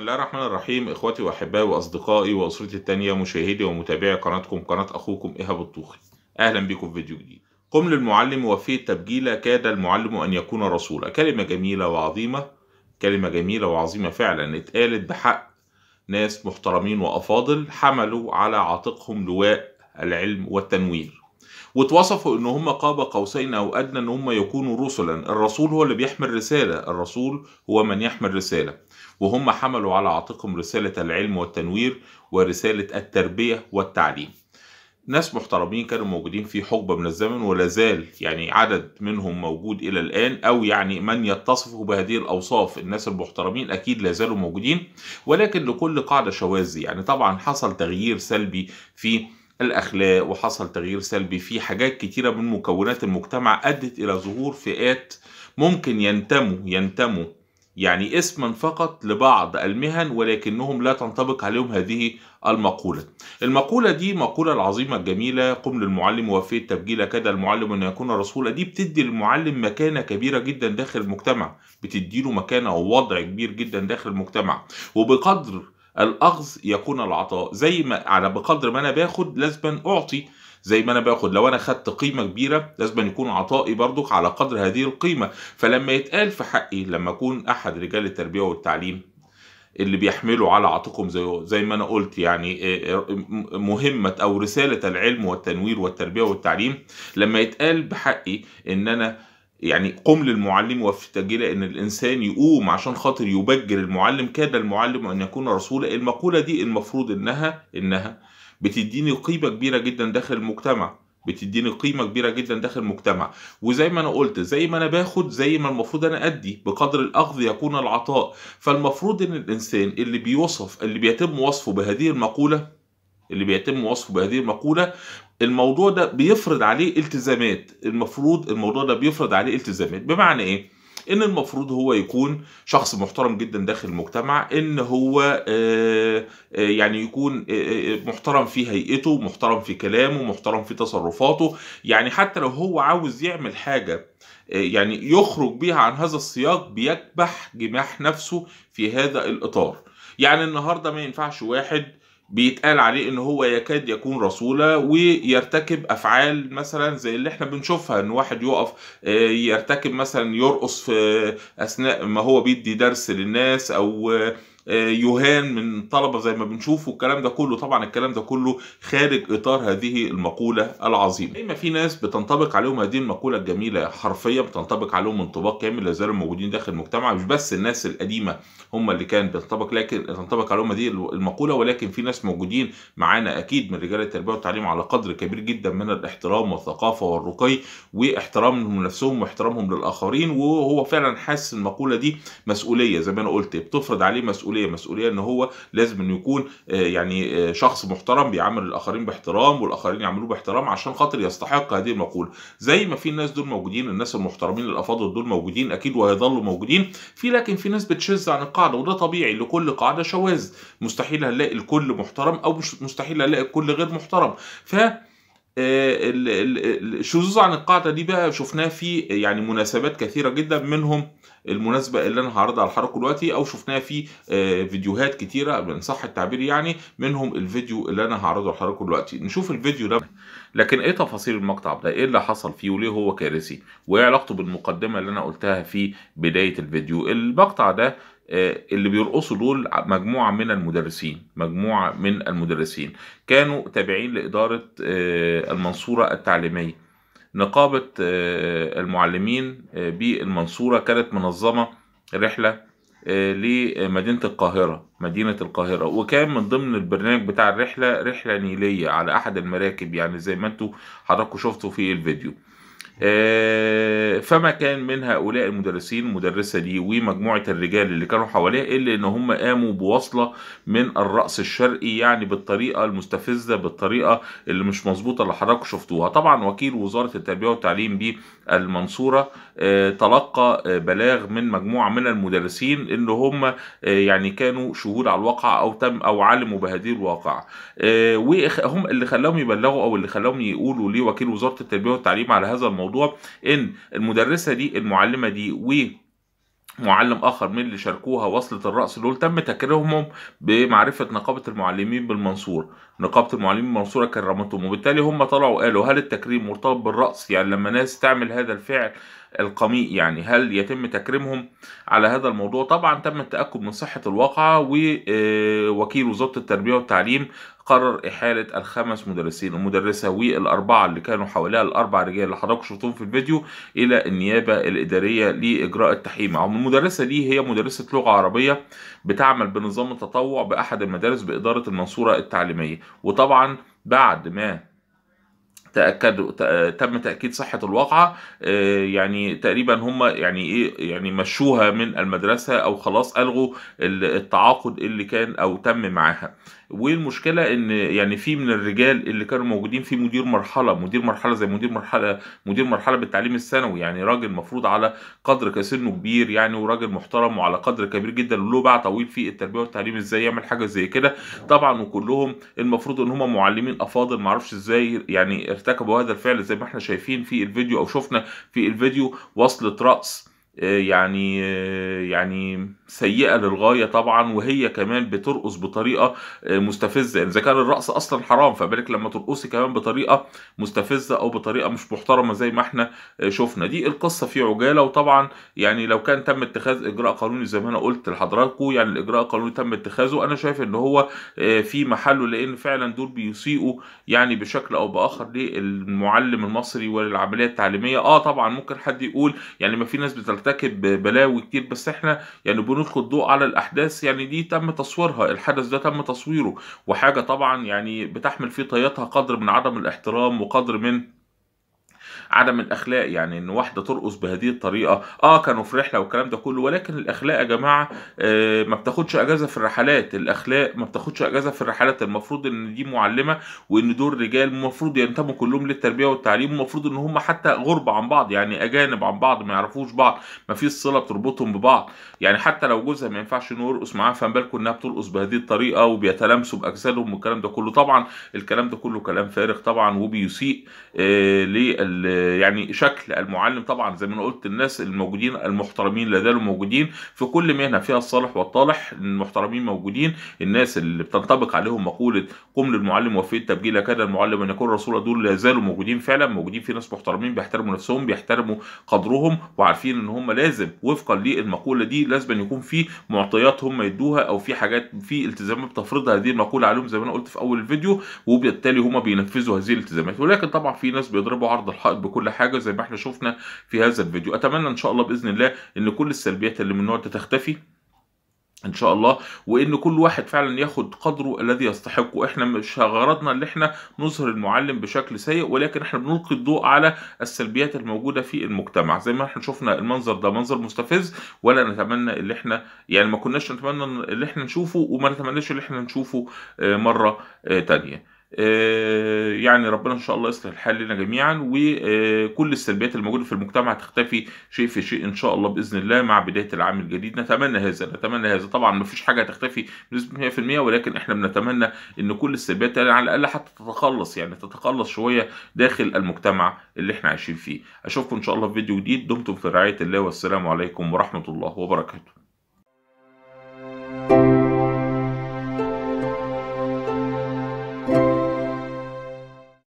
بسم الله الرحمن الرحيم اخواتي واحبائي واصدقائي واسرتي التانية مشاهدي ومتابعي قناتكم قناة اخوكم ايهاب الطوخي اهلا بكم في فيديو جديد قم للمعلم وفيه التبجيل كاد المعلم ان يكون رسولا كلمة جميلة وعظيمة كلمة جميلة وعظيمة فعلا اتقالت بحق ناس محترمين وافاضل حملوا على عاتقهم لواء العلم والتنوير واتوصفوا ان هم قاب قوسين او ادنى ان هم يكونوا رسلا الرسول هو اللي بيحمل رساله الرسول هو من يحمل رساله وهم حملوا على عاتقهم رساله العلم والتنوير ورساله التربيه والتعليم ناس محترمين كانوا موجودين في حقبة من الزمن ولا زال يعني عدد منهم موجود إلى الآن أو يعني من يتصف بهذه الأوصاف الناس المحترمين أكيد لا زالوا موجودين ولكن لكل قاعدة شواذ يعني طبعا حصل تغيير سلبي في الأخلاق وحصل تغيير سلبي في حاجات كتيرة من مكونات المجتمع أدت إلى ظهور فئات ممكن ينتموا ينتموا يعني اسما فقط لبعض المهن ولكنهم لا تنطبق عليهم هذه المقولة المقولة دي مقولة العظيمة الجميلة قم للمعلم وفي تبجيل كده المعلم أن يكون رسولا دي بتدي للمعلم مكانة كبيرة جدا داخل المجتمع بتدي له مكانة ووضع كبير جدا داخل المجتمع وبقدر الاخذ يكون العطاء زي ما على بقدر ما انا باخد لازما اعطي زي ما انا باخد لو انا خدت قيمه كبيره لازم يكون عطائي برضك على قدر هذه القيمه فلما يتقال في حقي لما اكون احد رجال التربيه والتعليم اللي بيحملوا على عاتقهم زي زي ما انا قلت يعني آه، آه، مهمه او رساله العلم والتنوير والتربيه والتعليم لما يتقال بحقي ان انا يعني قم للمعلم وفتج ان الإنسان يقوم عشان خاطر يبجل المعلم كاد المعلم أن يكون رسولا المقولة دي المفروض إنها إنها بتديني قيمة كبيرة جدا داخل المجتمع بتديني قيمة كبيرة جدا داخل المجتمع وزي ما أنا قلت زي ما أنا باخد زي ما المفروض أنا أدي بقدر الأخذ يكون العطاء فالمفروض إن الإنسان اللي بيوصف اللي بيتم وصفه بهذه المقولة اللي بيتم وصفه بهذه المقولة الموضوع ده بيفرض عليه التزامات المفروض الموضوع ده بيفرض عليه التزامات بمعنى ايه ان المفروض هو يكون شخص محترم جدا داخل المجتمع ان هو آه، آه، يعني يكون آه، محترم في هيئته محترم في كلامه محترم في تصرفاته يعني حتى لو هو عاوز يعمل حاجه يعني يخرج بيها عن هذا السياق بيكبح جماح نفسه في هذا الاطار يعني النهارده ما ينفعش واحد بيتقال عليه ان هو يكاد يكون رسولا ويرتكب افعال مثلا زي اللي احنا بنشوفها ان واحد يقف آه، يرتكب مثلا يرقص في آه، اثناء ما هو بيدي درس للناس او آه، آه، يهان من طلبه زي ما بنشوف والكلام ده كله طبعا الكلام ده كله خارج اطار هذه المقوله العظيمه زي ما في ناس بتنطبق عليهم هذه المقوله الجميله حرفيا بتنطبق عليهم انطباق كامل لا زالوا موجودين داخل المجتمع مش بس الناس القديمه هم اللي كان بتنطبق لكن تنطبق عليهم هذه المقوله ولكن في ناس موجودين معانا اكيد من رجال التربيه والتعليم على قدر كبير جدا من الاحترام والثقافه والرقي واحترامهم لنفسهم واحترامهم للاخرين وهو فعلا حاسس المقوله دي مسؤوليه زي ما انا قلت بتفرض عليه مسؤوليه مسؤوليه مسؤوليه ان هو لازم انه يكون آه، يعني آه، شخص محترم بيعامل الاخرين باحترام والاخرين يعملوه باحترام عشان خاطر يستحق هذه المقوله زي ما في الناس دول موجودين الناس المحترمين الافاضل دول موجودين اكيد وهيظلوا موجودين في لكن في ناس بتشذ عن القاعده وده طبيعي لكل قاعده شواذ مستحيل هنلاقي الكل محترم او مش مستحيل هنلاقي الكل غير محترم ف آه، الشذوذ عن القاعدة دي بقى شفناه في يعني مناسبات كثيرة جدا منهم المناسبة اللي أنا هعرضها على دلوقتي أو شفناها في آه، فيديوهات كثيره من صح التعبير يعني منهم الفيديو اللي أنا هعرضه على دلوقتي نشوف الفيديو ده لكن إيه تفاصيل المقطع ده إيه اللي حصل فيه وليه هو كارثي وإيه علاقته بالمقدمة اللي أنا قلتها في بداية الفيديو المقطع ده آه، اللي بيرقصوا دول مجموعة من المدرسين مجموعة من المدرسين كانوا تابعين لإدارة آه، المنصورة التعليمية نقابة آه، المعلمين بالمنصورة كانت منظمة رحلة لمدينة القاهرة مدينة القاهرة وكان من ضمن البرنامج بتاع الرحلة رحلة نيلية على أحد المراكب يعني زي ما انتوا حضراتكم شفتوا في الفيديو آه، فما كان من هؤلاء المدرسين المدرسه دي ومجموعه الرجال اللي كانوا حواليه الا ان هم قاموا بوصله من الرأس الشرقي يعني بالطريقه المستفزه بالطريقه اللي مش مظبوطه اللي حضراتكم شفتوها طبعا وكيل وزاره التربيه والتعليم بالمنصوره آه، تلقى آه، بلاغ من مجموعه من المدرسين ان هم يعني كانوا شهود على الواقع او تم او علموا بهذه الواقعه وهم اللي خلاهم يبلغوا او اللي خلاهم يقولوا لوكيل وزاره التربيه والتعليم على هذا الموضوع الموضوع ان المدرسه دي المعلمه دي و معلم اخر من اللي شاركوها وصلة الرأس دول تم تكريمهم بمعرفة نقابة المعلمين بالمنصورة نقابة المعلمين بالمنصور كرمتهم وبالتالي هم طلعوا قالوا هل التكريم مرتبط بالرأس يعني لما ناس تعمل هذا الفعل القميء يعني هل يتم تكريمهم على هذا الموضوع طبعا تم التأكد من صحة الواقعة ووكيل آه، وزارة التربية والتعليم قرر إحالة الخمس مدرسين المدرسة والأربعة اللي كانوا حواليها الأربع رجال اللي حضراتكم شفتهم في الفيديو إلى النيابة الإدارية لإجراء التحقيق معهم المدرسة دي هي مدرسة لغة عربية بتعمل بنظام التطوع بأحد المدارس بإدارة المنصورة التعليمية وطبعا بعد ما تاكدوا تم تاكيد صحه الواقعه آه، يعني تقريبا هم يعني ايه يعني مشوها من المدرسه او خلاص الغوا التعاقد اللي كان او تم معاها والمشكله ان يعني في من الرجال اللي كانوا موجودين في مدير مرحله مدير مرحله زي مدير مرحله مدير مرحله بالتعليم الثانوي يعني راجل مفروض على قدر كسنه كبير يعني وراجل محترم وعلى قدر كبير جدا وله باع طويل في التربيه والتعليم ازاي يعمل حاجه زي كده طبعا وكلهم المفروض ان هم معلمين افاضل معرفش ازاي يعني ارتكبوا هذا الفعل زي ما احنا شايفين في الفيديو او شفنا في الفيديو وصلة رأس يعني يعني سيئه للغايه طبعا وهي كمان بترقص بطريقه مستفزه يعني اذا كان الرقص اصلا حرام فبالك لما ترقصي كمان بطريقه مستفزه او بطريقه مش محترمه زي ما احنا شفنا دي القصه في عجاله وطبعا يعني لو كان تم اتخاذ اجراء قانوني زي ما انا قلت لحضراتكم يعني الاجراء القانوني تم اتخاذه انا شايف ان هو في محله لان فعلا دول بيسيئوا يعني بشكل او باخر للمعلم المصري وللعمليه التعليميه اه طبعا ممكن حد يقول يعني ما في ناس بتل بيرتكب بلاوي كتير بس احنا يعني بنلقي الضوء على الاحداث يعني دي تم تصويرها الحدث ده تم تصويره وحاجه طبعا يعني بتحمل في طياتها قدر من عدم الاحترام وقدر من عدم الاخلاق يعني ان واحده ترقص بهذه الطريقه اه كانوا في رحله والكلام ده كله ولكن الاخلاق يا جماعه آه، ما بتاخدش اجازه في الرحلات الاخلاق ما بتاخدش اجازه في الرحلات المفروض ان دي معلمه وان دول رجال المفروض ينتموا كلهم للتربيه والتعليم المفروض ان هم حتى غربه عن بعض يعني اجانب عن بعض ما يعرفوش بعض ما فيش صله بتربطهم ببعض يعني حتى لو جوزها ما ينفعش انه يرقص معاها فما بالكم انها بترقص بهذه الطريقه وبيتلامسوا باجسادهم والكلام ده كله طبعا الكلام ده كله كلام فارغ طبعا وبيسيء آه لل يعني شكل المعلم طبعا زي ما انا قلت الناس الموجودين المحترمين لا زالوا موجودين في كل مهنه فيها الصالح والطالح المحترمين موجودين الناس اللي بتنطبق عليهم مقوله قم للمعلم وفي التبجيل كان المعلم ان يكون رسول دول لا زالوا موجودين فعلا موجودين في ناس محترمين بيحترموا نفسهم بيحترموا قدرهم وعارفين ان هم لازم وفقا للمقوله دي لازم يكون في معطيات هم يدوها او في حاجات في التزامات بتفرضها هذه المقوله عليهم زي ما انا قلت في اول الفيديو وبالتالي هم بينفذوا هذه الالتزامات ولكن طبعا في ناس بيضربوا عرض الحائط بكل حاجه زي ما احنا شفنا في هذا الفيديو اتمنى ان شاء الله باذن الله ان كل السلبيات اللي من النوع ده تختفي ان شاء الله وان كل واحد فعلا ياخد قدره الذي يستحقه احنا مش غرضنا ان احنا نظهر المعلم بشكل سيء ولكن احنا بنلقي الضوء على السلبيات الموجوده في المجتمع زي ما احنا شفنا المنظر ده منظر مستفز ولا نتمنى ان احنا يعني ما كناش نتمنى ان احنا نشوفه وما نتمناش ان احنا نشوفه آه، مره ثانيه آه، آه، يعني ربنا ان شاء الله يصلح الحال لنا جميعا وكل السلبيات الموجوده في المجتمع تختفي شيء في شيء ان شاء الله باذن الله مع بدايه العام الجديد نتمنى هذا نتمنى هذا طبعا ما فيش حاجه هتختفي بنسبه 100% ولكن احنا بنتمنى ان كل السلبيات يعني على الاقل حتى تتخلص يعني تتخلص شويه داخل المجتمع اللي احنا عايشين فيه اشوفكم ان شاء الله في فيديو جديد دمتم في رعايه الله والسلام عليكم ورحمه الله وبركاته